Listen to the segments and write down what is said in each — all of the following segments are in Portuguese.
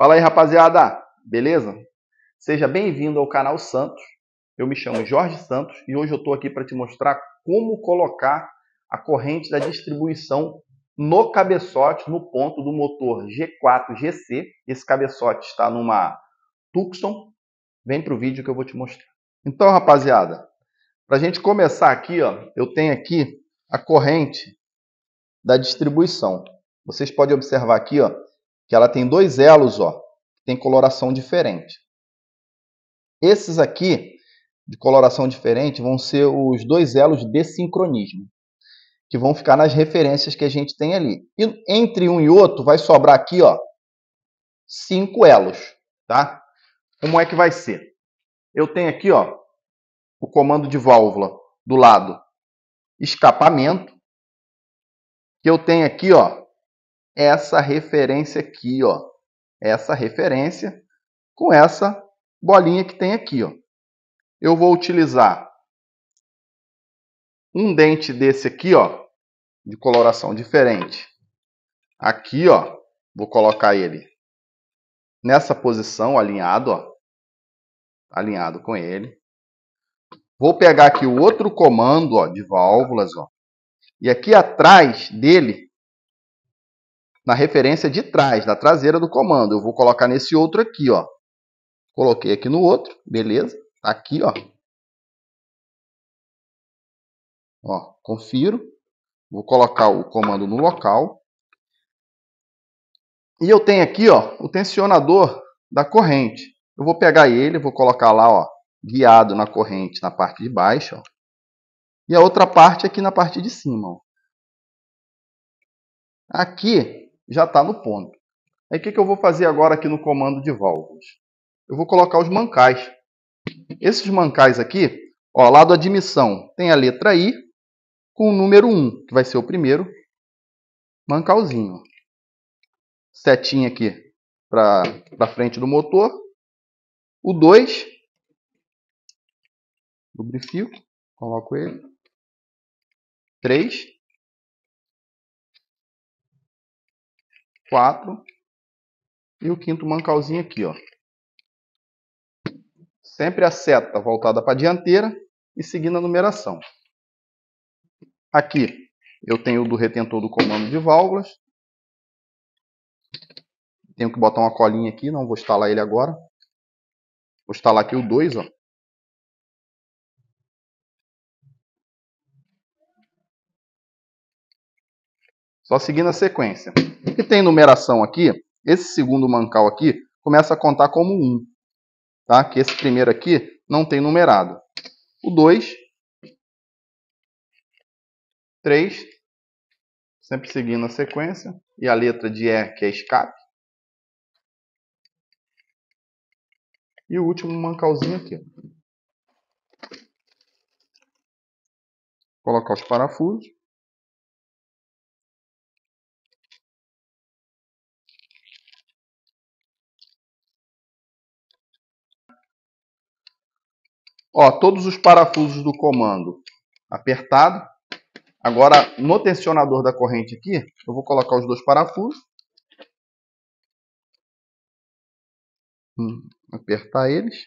Fala aí, rapaziada. Beleza? Seja bem-vindo ao canal Santos. Eu me chamo Jorge Santos e hoje eu estou aqui para te mostrar como colocar a corrente da distribuição no cabeçote, no ponto do motor G4 GC. Esse cabeçote está numa Tucson. Vem para o vídeo que eu vou te mostrar. Então, rapaziada, para a gente começar aqui, ó, eu tenho aqui a corrente da distribuição. Vocês podem observar aqui, ó, que ela tem dois elos, ó, que tem coloração diferente. Esses aqui, de coloração diferente, vão ser os dois elos de sincronismo, que vão ficar nas referências que a gente tem ali. E entre um e outro vai sobrar aqui, ó, cinco elos, tá? Como é que vai ser? Eu tenho aqui, ó, o comando de válvula do lado escapamento, que eu tenho aqui, ó, essa referência aqui, ó. Essa referência com essa bolinha que tem aqui, ó. Eu vou utilizar um dente desse aqui, ó, de coloração diferente. Aqui, ó, vou colocar ele nessa posição, alinhado, ó. Alinhado com ele. Vou pegar aqui o outro comando, ó, de válvulas, ó. E aqui atrás dele na referência de trás, da traseira do comando. Eu vou colocar nesse outro aqui, ó. Coloquei aqui no outro, beleza? Tá aqui, ó. Ó, confiro. Vou colocar o comando no local. E eu tenho aqui, ó, o tensionador da corrente. Eu vou pegar ele, vou colocar lá, ó, guiado na corrente na parte de baixo, ó. E a outra parte aqui na parte de cima, ó. Aqui já está no ponto. Aí o que, que eu vou fazer agora aqui no comando de válvulas? Eu vou colocar os mancais. Esses mancais aqui, ó, lado admissão, tem a letra I com o número 1, que vai ser o primeiro mancalzinho. Setinha aqui para frente do motor. O 2, lubrifico, coloco ele. 3, 4 e o quinto mancalzinho aqui, ó. Sempre a seta voltada para a dianteira e seguindo a numeração. Aqui eu tenho o do retentor do comando de válvulas. Tenho que botar uma colinha aqui, não vou instalar ele agora. Vou instalar aqui o 2, ó. Só seguindo a sequência. O que tem numeração aqui, esse segundo mancal aqui, começa a contar como 1. Tá? Que esse primeiro aqui não tem numerado. O 2, 3, sempre seguindo a sequência, e a letra de E, que é escape. E o último mancalzinho aqui. colocar os parafusos. Ó, todos os parafusos do comando apertado. Agora, no tensionador da corrente aqui, eu vou colocar os dois parafusos. Hum, apertar eles.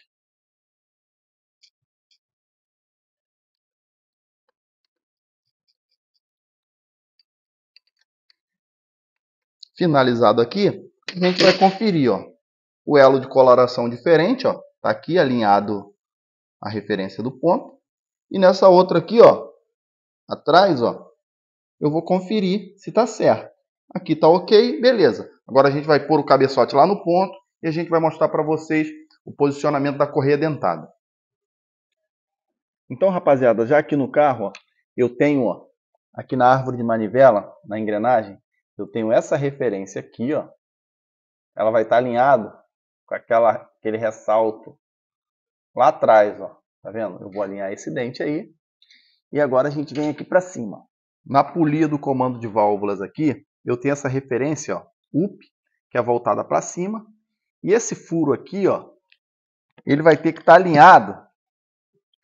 Finalizado aqui, a gente vai conferir, ó, o elo de coloração diferente, ó, tá aqui alinhado a referência do ponto. E nessa outra aqui, ó, atrás, ó, eu vou conferir se está certo. Aqui está ok, beleza. Agora a gente vai pôr o cabeçote lá no ponto e a gente vai mostrar para vocês o posicionamento da correia dentada. Então, rapaziada, já aqui no carro, ó, eu tenho ó, aqui na árvore de manivela, na engrenagem, eu tenho essa referência aqui, ó. Ela vai estar tá alinhada com aquela, aquele ressalto lá atrás, ó. Tá vendo? Eu vou alinhar esse dente aí. E agora a gente vem aqui para cima. Na polia do comando de válvulas aqui, eu tenho essa referência, ó, UP, que é voltada para cima. E esse furo aqui, ó, ele vai ter que estar tá alinhado.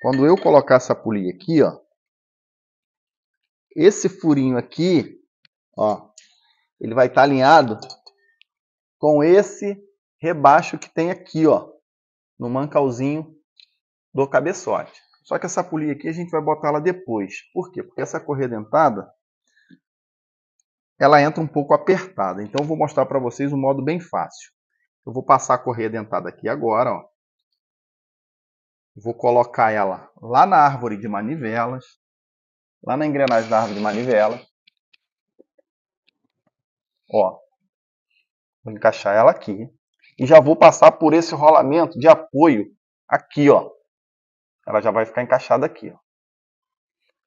Quando eu colocar essa polia aqui, ó, esse furinho aqui, ó, ele vai estar tá alinhado com esse rebaixo que tem aqui, ó, no mancalzinho do cabeçote. Só que essa polia aqui a gente vai botar ela depois. Por quê? Porque essa dentada ela entra um pouco apertada. Então eu vou mostrar para vocês um modo bem fácil. Eu vou passar a dentada aqui agora, ó. Vou colocar ela lá na árvore de manivelas, lá na engrenagem da árvore de manivelas. Ó, vou encaixar ela aqui e já vou passar por esse rolamento de apoio aqui, ó, ela já vai ficar encaixada aqui. Ó.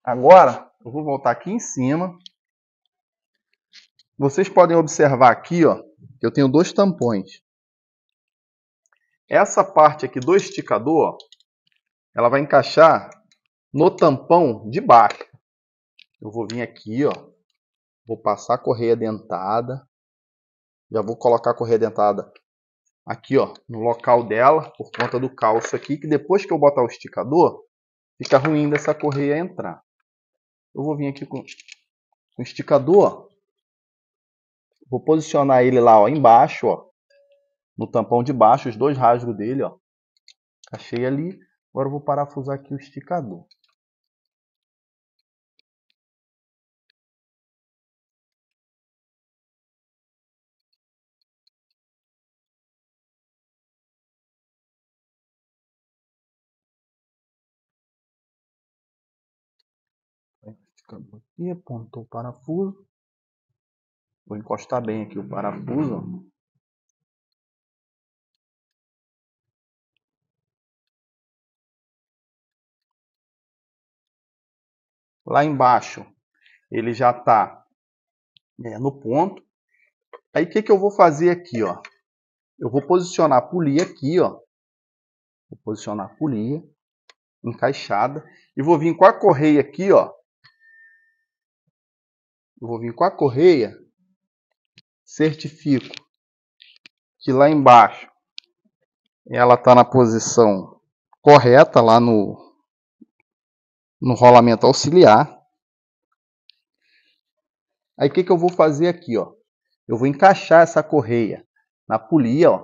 Agora, eu vou voltar aqui em cima. Vocês podem observar aqui, ó, que eu tenho dois tampões. Essa parte aqui do esticador, ó, ela vai encaixar no tampão de baixo. Eu vou vir aqui, ó, vou passar a correia dentada. Já vou colocar a correia dentada aqui ó, no local dela, por conta do calço aqui, que depois que eu botar o esticador, fica ruim dessa correia entrar. Eu vou vir aqui com o esticador, vou posicionar ele lá ó, embaixo, ó, no tampão de baixo, os dois rasgos dele, ó, achei ali. Agora eu vou parafusar aqui o esticador. câmbio aqui, apontou o parafuso. Vou encostar bem aqui o parafuso. Lá embaixo ele já está é, no ponto. Aí o que, que eu vou fazer aqui, ó? Eu vou posicionar a polia aqui, ó. Vou posicionar a polia encaixada e vou vir com a correia aqui, ó eu vou vir com a correia, certifico que lá embaixo ela está na posição correta lá no, no rolamento auxiliar. Aí o que, que eu vou fazer aqui? Ó? Eu vou encaixar essa correia na polia. Ó.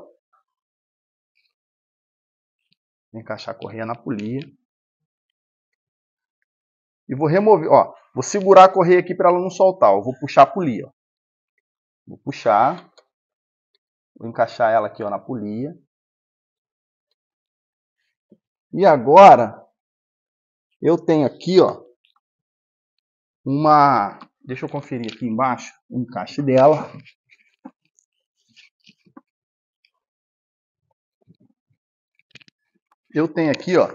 Vou encaixar a correia na polia e vou remover. Ó, vou segurar a correia aqui para ela não soltar. Ó. vou puxar a polia. Ó. Vou puxar. Vou encaixar ela aqui ó, na polia. E agora eu tenho aqui ó, uma... Deixa eu conferir aqui embaixo o encaixe dela. Eu tenho aqui ó,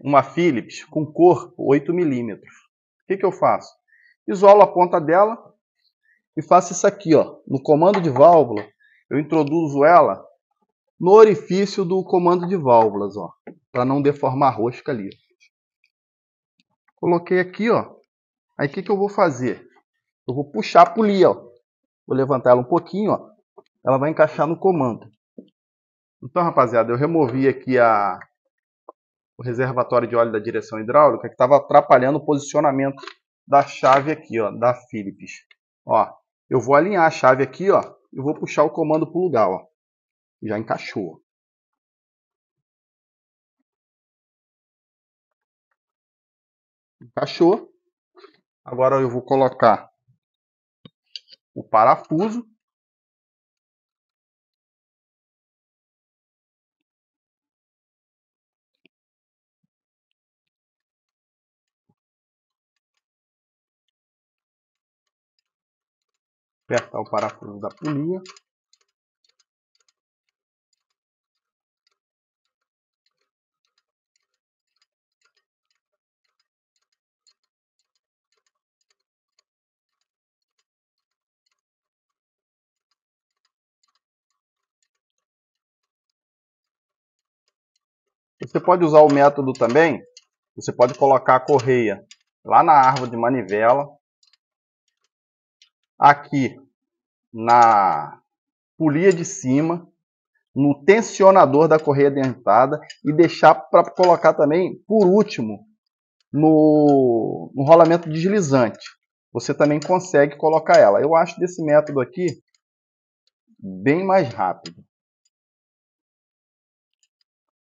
uma Philips com cor 8 milímetros. O que, que eu faço? Isolo a ponta dela e faço isso aqui, ó. No comando de válvula, eu introduzo ela no orifício do comando de válvulas, ó, para não deformar a rosca ali. Coloquei aqui, ó. Aí o que, que eu vou fazer? Eu vou puxar a polia, ó. Vou levantar ela um pouquinho, ó. Ela vai encaixar no comando. Então, rapaziada, eu removi aqui a, o reservatório de óleo da direção hidráulica que estava atrapalhando o posicionamento da chave aqui, ó, da Philips. Ó, eu vou alinhar a chave aqui, ó, e vou puxar o comando para o lugar, ó. Já encaixou. Encaixou. Agora eu vou colocar o parafuso apertar o parafuso da polia. Você pode usar o método também, você pode colocar a correia lá na árvore de manivela, aqui na polia de cima, no tensionador da correia dentada e deixar para colocar também, por último, no, no rolamento deslizante. Você também consegue colocar ela. Eu acho desse método aqui bem mais rápido.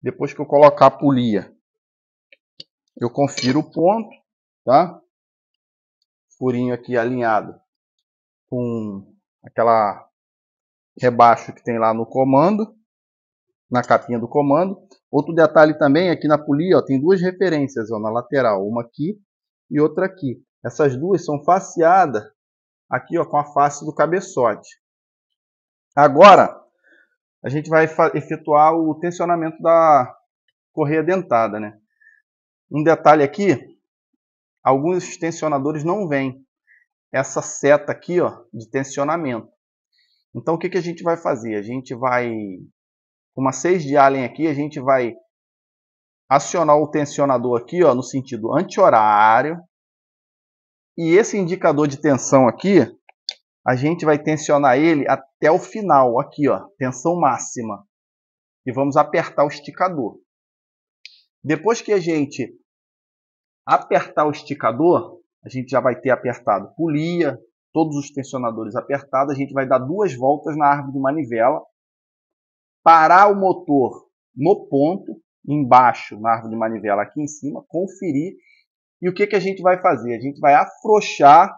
Depois que eu colocar a polia, eu confiro o ponto, tá? Furinho aqui alinhado com aquela rebaixo que tem lá no comando, na capinha do comando. Outro detalhe também, aqui é na polia ó, tem duas referências ó, na lateral, uma aqui e outra aqui. Essas duas são faceadas aqui ó, com a face do cabeçote. Agora, a gente vai efetuar o tensionamento da correia dentada. Né? Um detalhe aqui, alguns tensionadores não vêm essa seta aqui ó, de tensionamento. Então o que, que a gente vai fazer? A gente vai, com uma 6 de Allen aqui, a gente vai acionar o tensionador aqui ó, no sentido anti-horário. E esse indicador de tensão aqui, a gente vai tensionar ele até o final, aqui ó, tensão máxima. E vamos apertar o esticador. Depois que a gente apertar o esticador, a gente já vai ter apertado polia, todos os tensionadores apertados, a gente vai dar duas voltas na árvore de manivela, parar o motor no ponto, embaixo na árvore de manivela aqui em cima, conferir. E o que, que a gente vai fazer? A gente vai afrouxar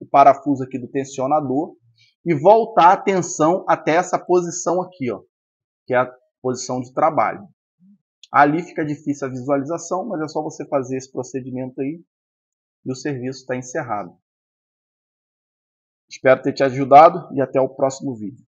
o parafuso aqui do tensionador e voltar a tensão até essa posição aqui, ó, que é a posição de trabalho. Ali fica difícil a visualização, mas é só você fazer esse procedimento aí e o serviço está encerrado. Espero ter te ajudado e até o próximo vídeo.